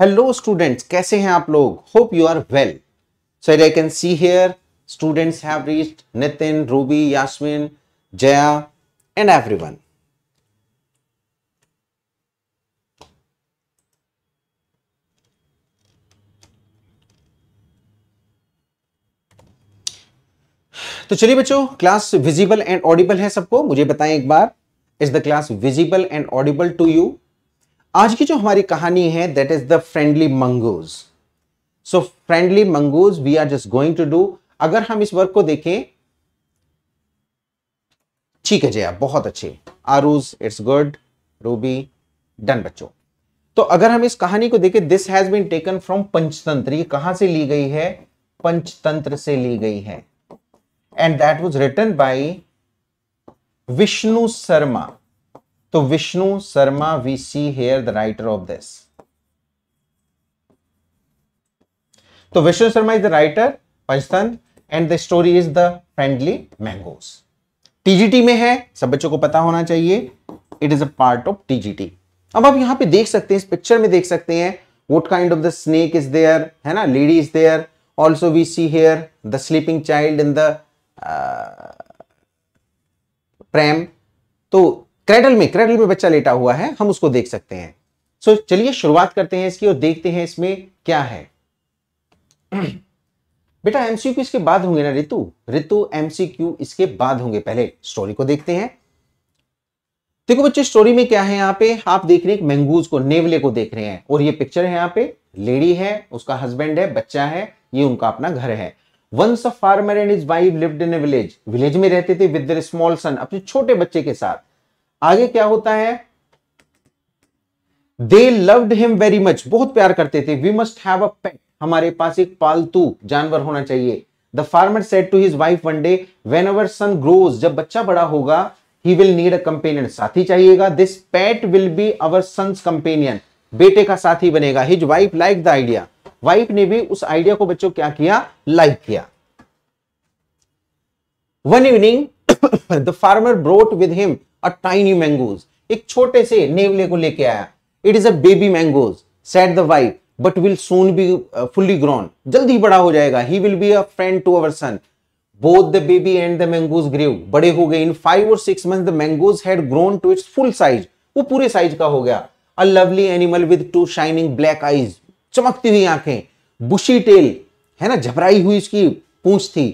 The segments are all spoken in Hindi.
हेलो स्टूडेंट्स कैसे हैं आप लोग hope you are well so I can see here students have reached Nitin Ruby Yasmin Jaya and everyone तो चलिए बच्चों क्लास विजिबल एंड ऑडिबल है सबको मुझे बताएं एक बार is the class visible and audible to you आज की जो हमारी कहानी है that is the friendly mongoose so friendly mongoose we are just going to do अगर हम इस वर्क को देखें ठीक है जया बहुत अच्छे आरूज इट्स गुड रूबी डन बच्चों तो अगर हम इस कहानी को देखें this has been taken from Panchatantra ये कहां से ली गई है पंचतंत्र से ली गई है and that was written by Vishnu Sharma तो Vishnu Sharma we see here the writer of this तो Vishnu Sharma is the writer Panchatantra and the story is the friendly mongoose TGT में है सब बच्चों को पता होना चाहिए it is a part of TGT अब आप यहां पे देख सकते हैं इस पिक्चर में देख सकते हैं what kind of the snake is there है ना lady is there also we see here the sleeping child in the pram तो क्रेडल में क्रेडल में बच्चा लेटा हुआ है हम उसको देख सकते हैं सो so, चलिए शुरुआत करते हैं इसकी और देखते हैं इसमें क्या है बेटा एमसीक्यू इसके बाद होंगे ना ऋतु ऋतु एमसीक्यू इसके बाद होंगे पहले स्टोरी को देखते हैं देखो बच्चे स्टोरी में क्या है यहाँ पे आप देख रहे हैं मैंगूज को नेवले को देख रहे हैं और ये पिक्चर है यहाँ पे लेडी है उसका हस्बैंड है बच्चा है ये उनका अपना घर है once a farmer and his wife lived in village village में रहते थे विद स्मॉल सन अपने छोटे बच्चे के साथ आगे क्या होता है they loved him very much बहुत प्यार करते थे we must have a pet हमारे पास एक पालतू जानवर होना चाहिए the farmer said to his wife one day when our son grows जब बच्चा बड़ा होगा he will need a companion साथी चाहिएगा this pet will be our son companion बेटे का साथी बनेगा his wife like the idea wife ने भी उस आइडिया को बच्चों क्या किया लाइक किया one evening the farmer brought with him a tiny mongoose एक छोटे से नेवले को लेके आया it is a baby mongoose said the wife but will soon be fully grown जल्दी बड़ा हो जाएगा he will be a friend to our son both the baby and the mongoose grew बड़े हो गए इन फाइव और six month the mongoose had grown to its full size वो पूरे साइज का हो गया a lovely animal with two shining black eyes चमकती हुई आंखें बुशी टेल है ना झबराई हुई इसकी पूछ थी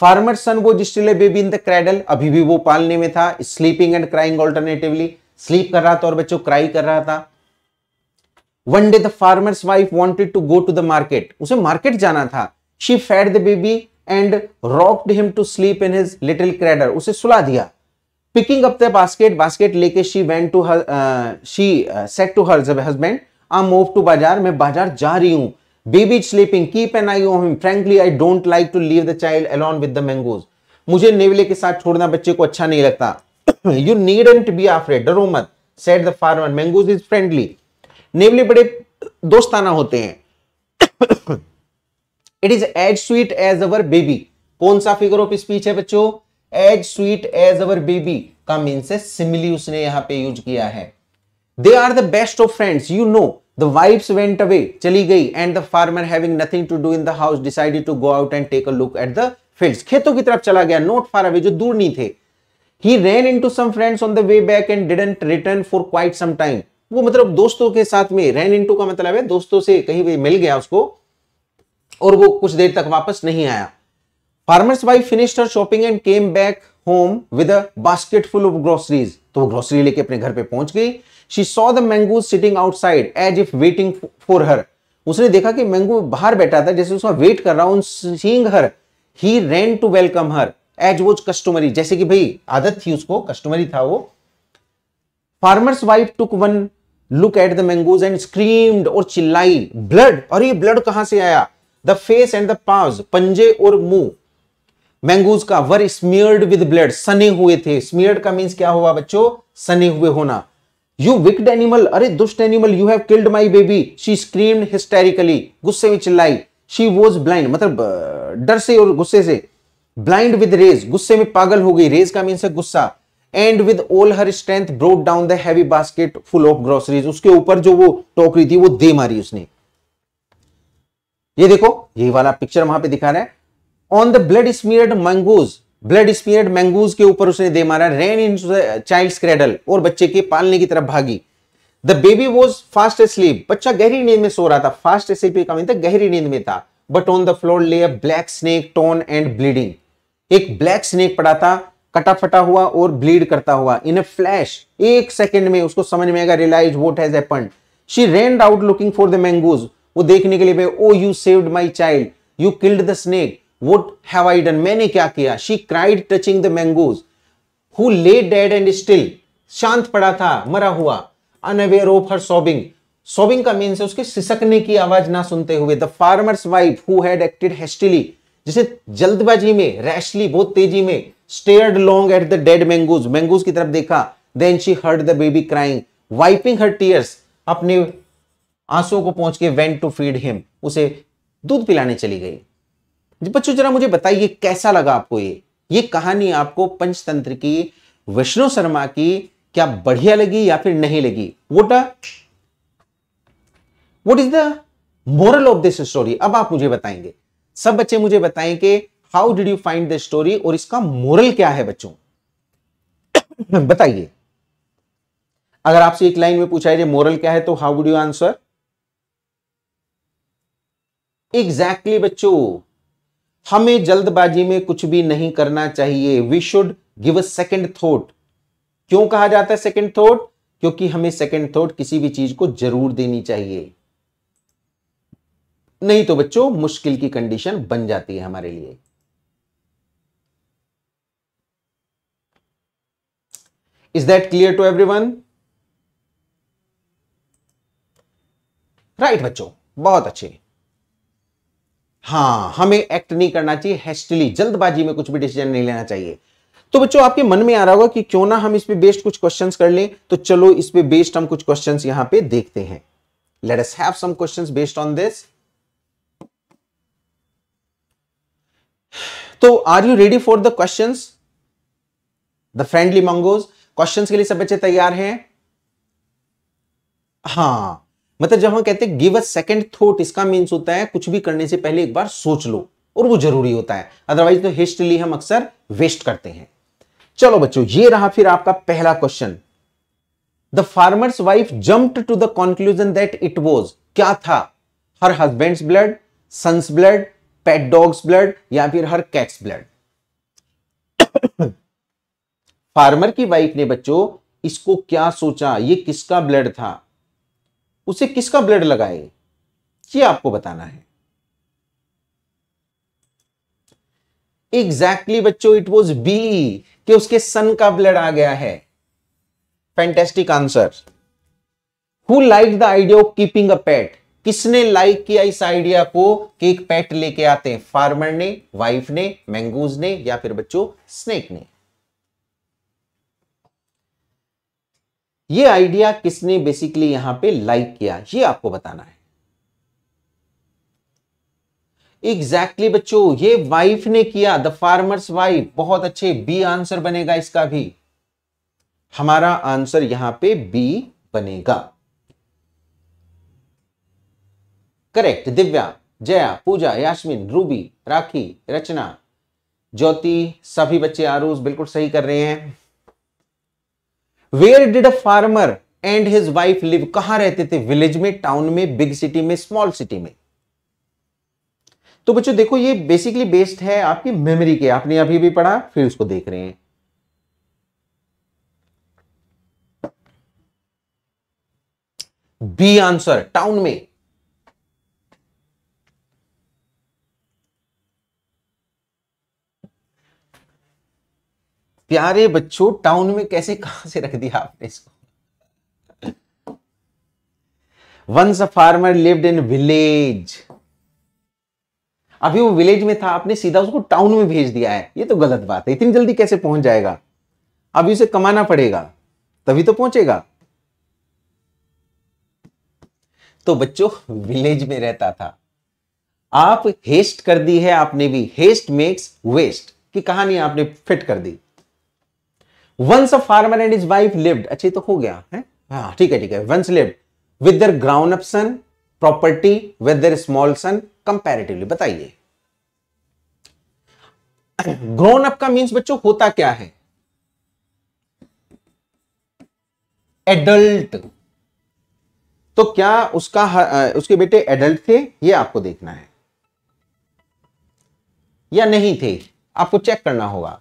फार्मर सन वो जिस्टिले बेबी इन द क्रेडल अभी भी वो पालने में था sleeping and crying alternatively sleep कर रहा था और बच्चों क्राई कर रहा था one day the farmer's wife wanted to go to the market उसे मार्केट जाना था she fed the baby and rocked him to sleep in his little cradle उसे सुला दिया picking up the basket basket लेके she went to her she said to her जब हस्बैंड आई मूव टू बाजार मैं बाजार जा रही हूं baby sleeping keep an eye on frankly I don't like to leave the child alone with the mongoose मुझे नेवले के साथ छोड़ना बच्चे को अच्छा नहीं लगता you need not be afraid डरो मत said the farmer mongoose is friendly नेवले बड़े दोस्ताना होते हैं it is as sweet as our baby कौन सा फिगर ऑफ स्पीच है बच्चों as sweet as our baby का मीन से सिमिली उसने यहां पे यूज किया है they are the best of friends you know The wives went away, चली गई and the farmer having nothing to do in the house decided to go out and take a look at the fields. खेतों की तरफ चला गया not far away जो दूर नहीं थे He ran into some friends on the way back and didn't return for quite some time. वो मतलब दोस्तों के साथ में ran into का मतलब है दोस्तों से कहीं भी मिल गया उसको और वो कुछ देर तक वापस नहीं आया farmer's wife finished her shopping and came back home with a basket full of groceries तो वो ग्रोसरी लेके अपने घर पे पहुंच गई she saw the mongoose sitting outside as if waiting for her उसने देखा कि मैंगो बाहर बैठा था जैसे उसका वेट कर रहा हूं seeing her he ran to welcome her as was customary जैसे कि भाई आदत थी उसको कस्टमरी था वो farmer's wife took one look at the mongoose and screamed और चिल्लाई ब्लड और ये ब्लड कहां से आया द फेस एंड द पाज पंजे और मुंह मैंगोज का वर स्मियर्ड विद ब्लड सने हुए थे स्मियर्ड का मीन्स क्या हुआ बच्चों सने हुए होना यू विक्ड एनिमल अरे दुष्ट animal you have killed my baby she screamed hysterically गुस्से में चिल्लाई शी वॉज ब्लाइंड मतलब डर से और गुस्से से ब्लाइंड विद रेज गुस्से में पागल हो गई रेज का मीन गुस्सा and with all her strength broke down the heavy basket full of groceries उसके ऊपर जो वो टोकरी थी वो दे मारी उसने ये देखो यही वाला पिक्चर वहां पे दिखा रहा है on the blood smeared mongoose blood smeared mongoose के ऊपर उसने दे मारा रेन इन चाइल्ड क्रेडल और बच्चे के पालने की तरफ भागी the baby was fast sleep बच्चा गहरी नींद में सो रहा था फास्ट स्लीप का मतलब गहरी नींद में था but on the floor lay a black snake torn and bleeding एक ब्लैक स्नेक पड़ा था कटा फटा हुआ और ब्लीड करता हुआ इन ए फ्लैश एक सेकंड में उसको समझ में आएगा realise what has happened she ran out looking for the mongoose वो देखने के लिए oh you saved my child you killed the snake what have I done मैंने क्या किया she cried touching the mongoose who lay dead and still शांत पड़ा था मरा हुआ unaware of her sobbing sobbing का मीन्स है उसके सिसकने की आवाज ना सुनते हुए the farmer's wife who had acted hastily जिसे जल्दबाजी में रैशली बहुत तेजी में stared long at the dead mongoose mongoose की तरफ देखा then she heard the baby crying wiping her tears अपने आंसुओं को पहुंच के वेंट टू फीड हिम उसे दूध पिलाने चली गई बच्चों जरा मुझे बताइए कैसा लगा आपको ये ये कहानी आपको पंचतंत्र की विष्णु शर्मा की क्या बढ़िया लगी या फिर नहीं लगी what what is the moral of this story अब आप मुझे बताएंगे सब बच्चे मुझे बताएं कि how did you find the story और इसका मोरल क्या है बच्चों बताइए अगर आपसे एक लाइन में पूछा जाए मोरल क्या है तो how would you answer exactly बच्चों हमें जल्दबाजी में कुछ भी नहीं करना चाहिए we should give a second thought क्यों कहा जाता है सेकेंड थॉट क्योंकि हमें सेकेंड थॉट किसी भी चीज को जरूर देनी चाहिए नहीं तो बच्चों मुश्किल की कंडीशन बन जाती है हमारे लिए is that clear to everyone right बच्चों बहुत अच्छे हाँ हमें एक्ट नहीं करना चाहिए हेस्टली जल्दबाजी में कुछ भी डिसीजन नहीं लेना चाहिए तो बच्चों आपके मन में आ रहा होगा कि क्यों ना हम इस पे बेस्ड कुछ क्वेश्चंस कर लें तो चलो इस पे बेस्ड हम कुछ क्वेश्चंस यहां पे देखते हैं let us have some questions based on this तो are you ready for the questions the friendly mongoose questions के लिए सब बच्चे तैयार हैं हाँ मतलब जब हम कहते हैं गिव अ सेकेंड थॉट इसका मीन्स होता है कुछ भी करने से पहले एक बार सोच लो और वो जरूरी होता है अदरवाइज तो हिस्ट्री हम अक्सर वेस्ट करते हैं चलो बच्चों ये रहा फिर आपका पहला question the farmer's wife jumped to the conclusion that it was क्या था her husband's blood son's blood pet dog's blood या फिर हर कैट्स ब्लड फार्मर की वाइफ ने बच्चों इसको क्या सोचा ये किसका ब्लड था उसे किसका ब्लड लगाए ये आपको बताना है एग्जैक्टली exactly, बच्चों इट वॉज बी कि उसके सन का ब्लड आ गया है fantastic answer who like the idea of keeping a pet किसने लाइक किया इस आइडिया को कि एक पेट लेके आते हैं फार्मर ने वाइफ ने मैंगूज ने या फिर बच्चों स्नेक ने ये आइडिया किसने बेसिकली यहां पे लाइक किया ये आपको बताना है एग्जैक्टली exactly बच्चों ये वाइफ ने किया द फार्मर्स वाइफ बहुत अच्छे बी आंसर बनेगा इसका भी हमारा आंसर यहां पे बी बनेगा करेक्ट दिव्या जया पूजा याश्मिन रूबी राखी रचना ज्योति सभी बच्चे आरूस बिल्कुल सही कर रहे हैं where did a farmer and his wife live कहां रहते थे विलेज में टाउन में बिग सिटी में स्मॉल सिटी में तो बच्चों देखो ये बेसिकली बेस्ड है आपकी मेमोरी के आपने अभी भी पढ़ा फिर उसको देख रहे हैं बी आंसर टाउन में प्यारे बच्चों टाउन में कैसे कहां से रख दिया आपने इसको once a farmer lived in village अभी वो विलेज में था आपने सीधा उसको टाउन में भेज दिया है ये तो गलत बात है इतनी जल्दी कैसे पहुंच जाएगा अभी उसे कमाना पड़ेगा तभी तो पहुंचेगा तो बच्चों विलेज में रहता था आप हेस्ट कर दी है आपने भी हेस्ट मेक्स वेस्ट की कहानी आपने फिट कर दी once a farmer and his wife lived अच्छा तो हो गया है हाँ ठीक है ठीक है once lived with their grown up son property with their small son comparatively बताइए ग्रोन अप का मींस बच्चों होता क्या है एडल्ट तो क्या उसका उसके बेटे एडल्ट थे ये आपको देखना है या नहीं थे आपको चेक करना होगा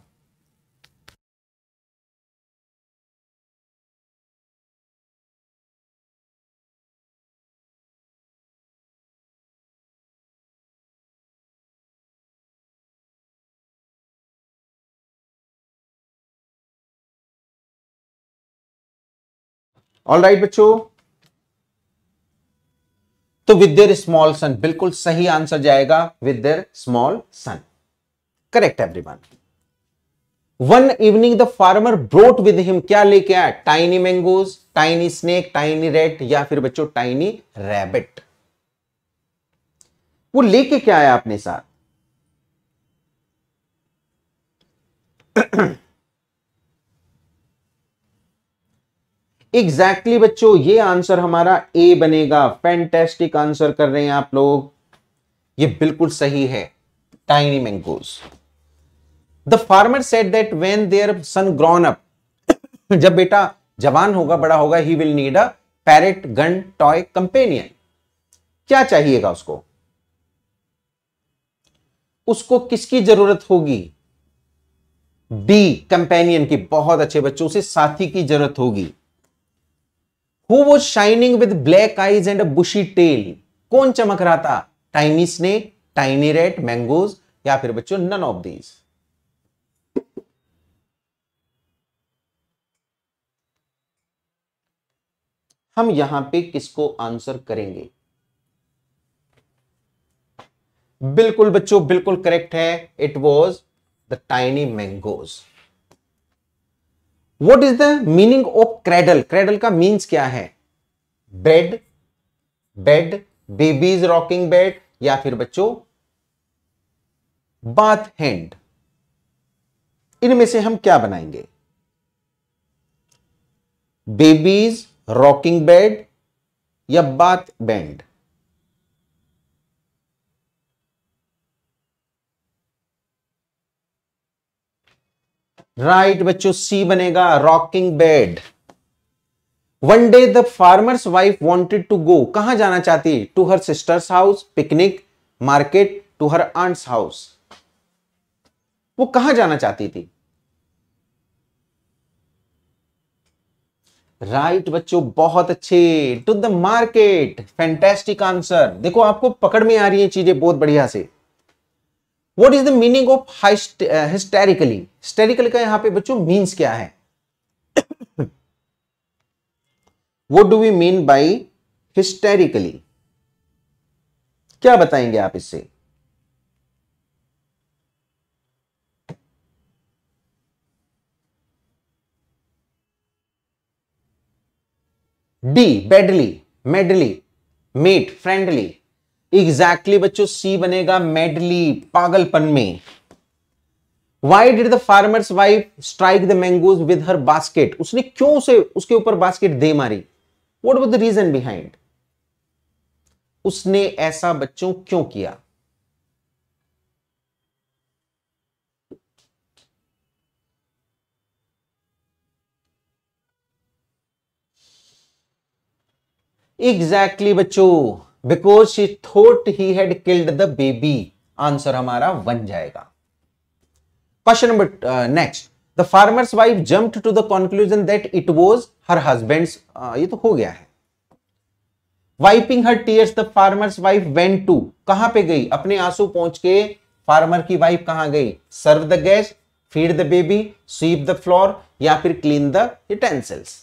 ऑल राइट बच्चो तो विद देर स्मॉल सन बिल्कुल सही आंसर जाएगा with their small son correct everyone one evening the farmer brought with him क्या लेके आया tiny mongoose tiny snake tiny rat या फिर बच्चों टाइनी रैबिट वो लेके क्या आया अपने साथ एग्जैक्टली exactly बच्चों ये आंसर हमारा ए बनेगा फैंटेस्टिक आंसर कर रहे हैं आप लोग ये बिल्कुल सही है tiny mongoose the farmer said that when their son grown up जब बेटा जवान होगा बड़ा होगा he will need a parrot gun toy companion क्या चाहिएगा उसको उसको किसकी जरूरत होगी बी कंपेनियन की बहुत अच्छे बच्चों से साथी की जरूरत होगी who was shining with black eyes and a bushy tail कौन चमक रहा था tiny snake tiny rat mongoose या फिर बच्चों नन ऑफ दीज हम यहां पे किसको आंसर करेंगे बिल्कुल बच्चों बिल्कुल करेक्ट है it was the tiny mongoose what is the meaning of cradle cradle का मीन्स क्या है bed bed babies rocking bed या फिर बच्चों बाथ हैंड इनमें से हम क्या बनाएंगे बेबीज रॉकिंग बेड या बाथ बैंड राइट right, बच्चों सी बनेगा rocking bed one day the farmer's wife wanted to go कहां जाना चाहती to her sister's house picnic market to her aunt's house वो कहां जाना चाहती थी राइट right, बच्चों बहुत अच्छे to the market fantastic answer देखो आपको पकड़ में आ रही है चीजें बहुत बढ़िया से what is the meaning of hysterically hysterical का यहां पे बच्चों मीन्स क्या है what do we mean by hysterically क्या बताएंगे आप इससे D badly madly mad friendly exactly बच्चों सी बनेगा मेडली पागलपन में why did the farmer's wife strike the mongoose with her basket उसने क्यों उसे उसके ऊपर बास्केट दे मारी what was the reason behind उसने ऐसा बच्चों क्यों किया एग्जैक्टली exactly बच्चों because she thought he had killed the baby answer हमारा बन जाएगा question number next the farmer's wife jumped to the conclusion that it was her husband's ये तो हो गया है wiping her tears the farmer's wife went to कहां पे गई अपने आंसू पहुंच के फार्मर की वाइफ कहां गई serve the guests feed the baby sweep the floor या फिर clean the utensils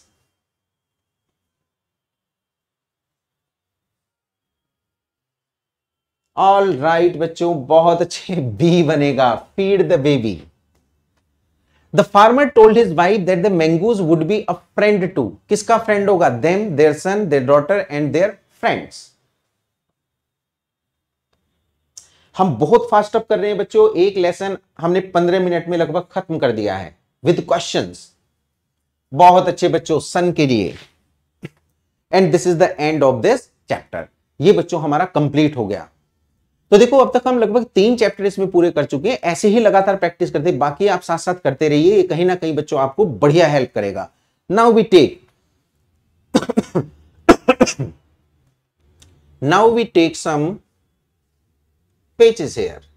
all right बच्चों बहुत अच्छे बी बनेगा feed the baby the farmer told his wife that the mongoose would be a friend to किसका फ्रेंड होगा them their son their daughter and their friends हम बहुत फास्ट अप कर रहे हैं बच्चों एक लेसन हमने पंद्रह मिनट में लगभग खत्म कर दिया है विद क्वेश्चन बहुत अच्छे बच्चों सन के लिए and this is the end of this chapter ये बच्चों हमारा कंप्लीट हो गया तो देखो अब तक हम लगभग तीन चैप्टर इसमें पूरे कर चुके हैं ऐसे ही लगातार प्रैक्टिस करते बाकी आप साथ साथ करते रहिए ये कहीं ना कहीं बच्चों आपको बढ़िया हेल्प करेगा now we take now we take some pages here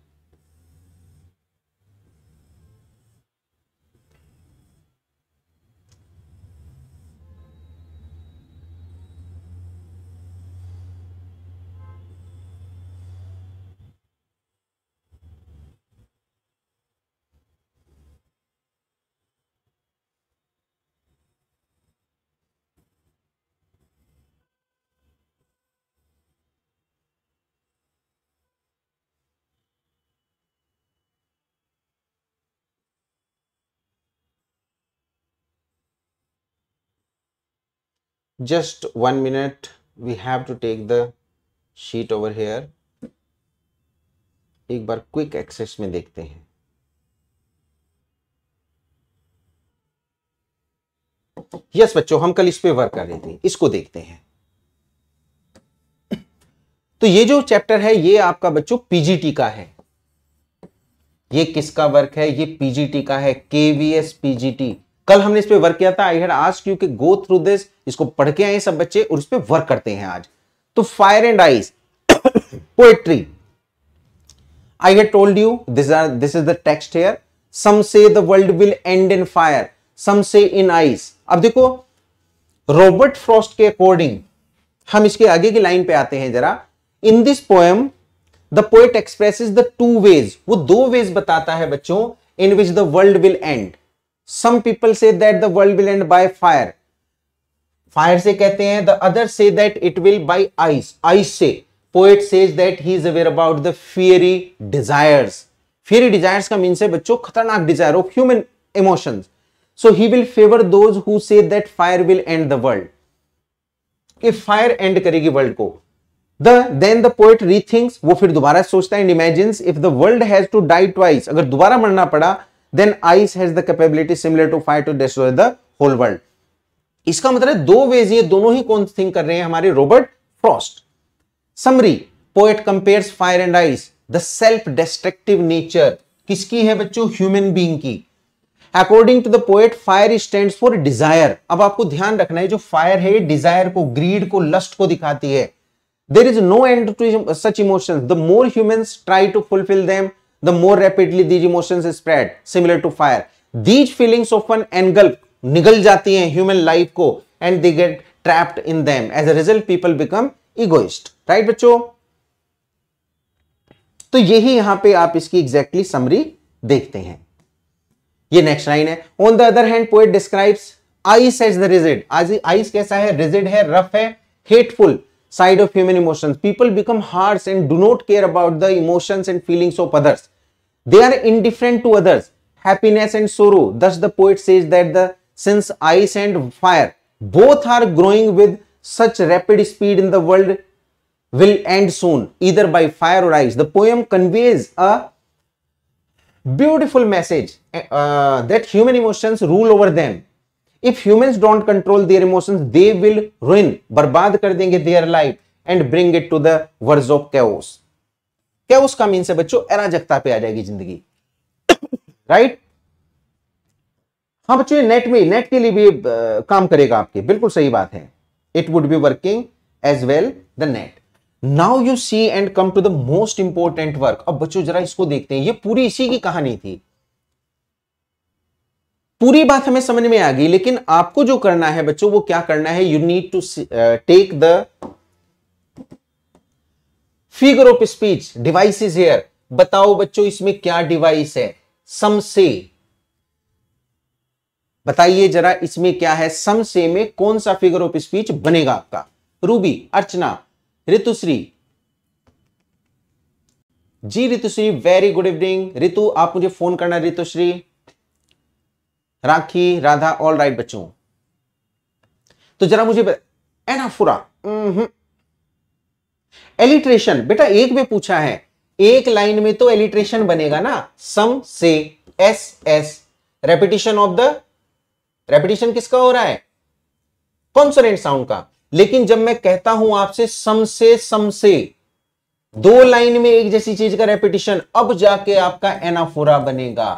just one minute we have to take the sheet over here एक बार क्विक एक्सेस में देखते हैं यस yes, बच्चों हम कल इस पे वर्क कर रहे थे इसको देखते हैं तो ये जो चैप्टर है ये आपका बच्चों पीजीटी का है ये किसका वर्क है ये पीजीटी का है केवीएस पीजीटी कल हमने इस पर वर्क किया था आई हेड आज यू गो थ्रू दिस इसको पढ़ के आए सब बच्चे और इस पर वर्क करते हैं आज तो fire and ice poetry I had told you this or this is the text here some say the world will end in fire some say in ice अब देखो रॉबर्ट फ्रॉस्ट के अकॉर्डिंग हम इसके आगे की लाइन पे आते हैं जरा in this poem the poet express the two ways वो दो वेज बताता है बच्चों in which the world will end some people say that the world will end by fire fire से कहते हैं the other say that it will by ice ice से poet says that he is aware about the fiery desires fiery desires का मीन है बच्चों खतरनाक desire of human emotions so he will favour those who say that fire will end the world कि फायर एंड करेगी वर्ल्ड को the then the poet rethinks वो फिर दोबारा सोचता है imagines if the world has to die twice अगर दोबारा मरना पड़ा then ice has the capability similar to fight to destroy the whole world इसका मतलब दो वेज ये दोनों ही कौन थिंक कर रहे हैं हमारे Robert Frost summary poet compares fire and ice the self destructive nature किसकी है बच्चों ह्यूमन बींग की according to the poet fire stand for desire अब आपको ध्यान रखना है जो फायर है ये डिजायर को ग्रीड को लस्ट को दिखाती है there is no end to such emotion the more human try to fulfil them the more rapidly these emotions spread, similar to fire. These feelings often engulf, nigal jati hain human life ko and they get trapped in them. As a result, people become egoist. Right bachcho तो यही यहां पे आप इसकी एग्जैक्टली समरी देखते हैं ये नेक्स्ट लाइन है on the other hand poet describes ice as the rigid आज आइस कैसा है रिजिड है रफ है hateful side of human emotions people become harsh and do not care about the emotions and feelings of others They are indifferent to others, happiness and sorrow. Thus the poet says that the since ice and fire both are growing with such rapid speed in the world will end soon either by fire or ice. The poem conveys a beautiful message uh, that human emotions rule over them. If humans don't control their emotions, they will ruin, बर्बाद कर देंगे their life and bring it to the verge of chaos. क्या उस कामीन से बच्चों अराजकता पे आ जाएगी जिंदगी राइट हाँ बच्चों ये नेट में नेट के लिए भी आ, काम करेगा आपके बिल्कुल सही बात है it would be working as well the net now you see and come to the most important work अब बच्चों जरा इसको देखते हैं ये पूरी इसी की कहानी थी पूरी बात हमें समझ में आ गई लेकिन आपको जो करना है बच्चों वो क्या करना है you need to take the figure of speech device is here बताओ बच्चों इसमें क्या डिवाइस है सम से बताइए जरा इसमें क्या है सम से में कौन सा फिगर ऑफ स्पीच बनेगा आपका Ruby Archana Ritushree ji Ritushree very good evening Ritu आप मुझे फोन करना ऋतुश्री राखी राधा ऑल राइट बच्चों तो जरा मुझे एनाफुरा एलिट्रेशन बेटा एक में पूछा है एक लाइन में तो एलिट्रेशन बनेगा ना some say S S repetition of the repetition किसका हो रहा है कॉन्सोनेंट साउंड का लेकिन जब मैं कहता हूं आपसे सम से सम से दो लाइन में एक जैसी चीज का रेपिटेशन अब जाके आपका एनाफोरा बनेगा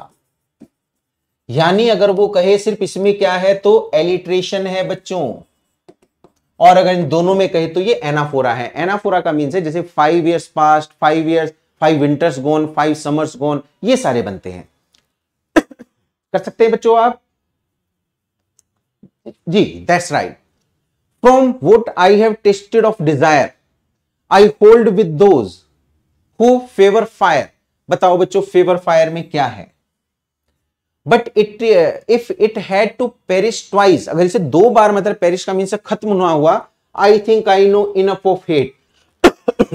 यानी अगर वो कहे सिर्फ इसमें क्या है तो एलिट्रेशन है बच्चों और अगर इन दोनों में कहे तो ये एनाफोरा है एनाफोरा का मीन है जैसे five years past five years five winters gone five summers gone ये सारे बनते हैं कर सकते हैं बच्चों आप जी that's right from what I have tested of desire I hold with those who favour fire बताओ बच्चों फेवर फायर में क्या है but it if it had to perish twice अगर इसे दो बार मतलब पेरिश का मीन से खत्म ना हुआ I think I know enough hate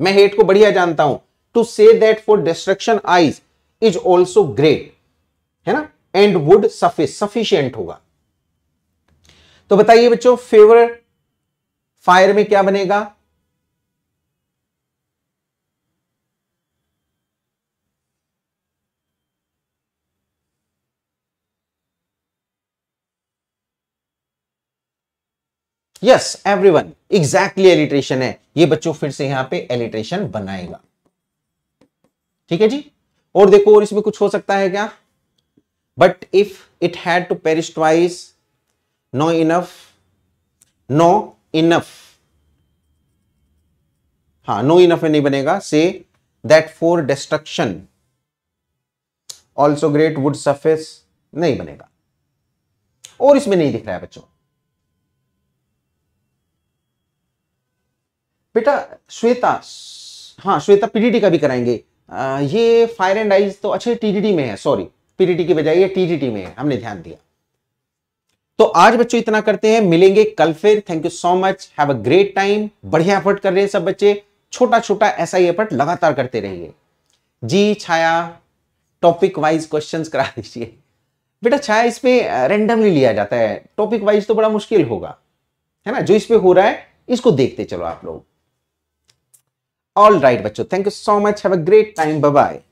मैं हेट को बढ़िया जानता हूं to say that for destruction ice is also great है ना एंड वुड सफिस सफिशियंट होगा तो बताइए बच्चों फेवर फायर में क्या बनेगा यस एवरीवन एग्जैक्टली एलिट्रेशन है ये बच्चों फिर से यहां पे एलिट्रेशन बनाएगा ठीक है जी और देखो और इसमें कुछ हो सकता है क्या but if it had to perish twice know enough know enough हाँ नो इनफ नहीं बनेगा say that for destruction also great would suffice नहीं बनेगा और इसमें नहीं दिख रहा है बच्चों बेटा श्वेता हाँ श्वेता पीडीटी का भी कराएंगे आ, ये फायर एंड आइज तो अच्छे टीडीटी में है सॉरी पीडीटी की बजाय टीडीटी में है हमने ध्यान दिया तो आज बच्चों इतना करते हैं मिलेंगे कल फिर thank you so much have a great time बढ़िया एफर्ट कर रहे हैं सब बच्चे छोटा छोटा ऐसा ही एफर्ट लगातार करते रहिए जी छाया टॉपिक वाइज क्वेश्चन करा दीजिए बेटा छाया इसमें रेंडमली लिया जाता है टॉपिक वाइज तो बड़ा मुश्किल होगा है ना जो इस पर हो रहा है इसको देखते चलो आप लोग All right, bacho. Thank you so much. Have a great time. Bye-bye.